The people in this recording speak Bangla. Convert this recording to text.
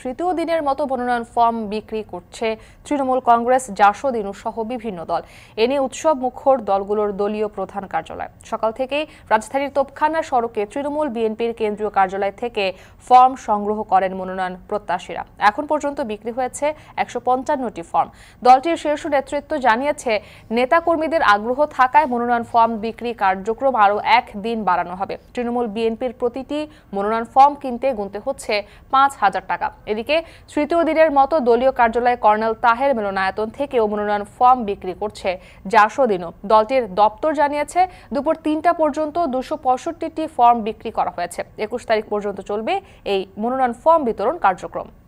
তৃতীয় দিনের মতো মনোনয়ন ফর্ম বিক্রি করছে তৃণমূল কংগ্রেস জাসদ সহ বিভিন্ন দল এ নিয়ে উৎসব মুখর দলগুলোর দলীয় প্রধান কার্যালয় সকাল থেকেই রাজধানীর তোপখানা সড়কে তৃণমূল বিএনপির কেন্দ্রীয় কার্যালয় থেকে ফর্ম সংগ্রহ করেন মনোনয়ন প্রত্যাশীরা এখন পর্যন্ত বিক্রি হয়েছে একশো পঞ্চান্নটি ফর্ম দলটির শীর্ষ নেতৃত্ব জানিয়েছে নেতাকর্মীদের আগ্রহ থাকায় মনোনয়ন ফর্ম বিক্রি কার্যক্রম আরও এক দিন বাড়ানো হবে তৃণমূল বিএনপির প্রতিটি মনোনয়ন ফর্ম কিনতে গুনতে হচ্ছে পাঁচ হাজার টাকা এদিকে তৃতীয় দিনের মতো দলীয় কার্যালয়ে কর্নেল তাহের মিলনায়তন থেকেও মনোনয়ন ফর্ম বিক্রি করছে জাসদিনও দলটির দপ্তর জানিয়েছে দুপুর তিনটা পর্যন্ত দুশো পঁয়ষট্টিটি ফর্ম বিক্রি করা হয়েছে একুশ তারিখ পর্যন্ত চলবে এই মনোনয়ন ফর্ম বিতরণ কার্যক্রম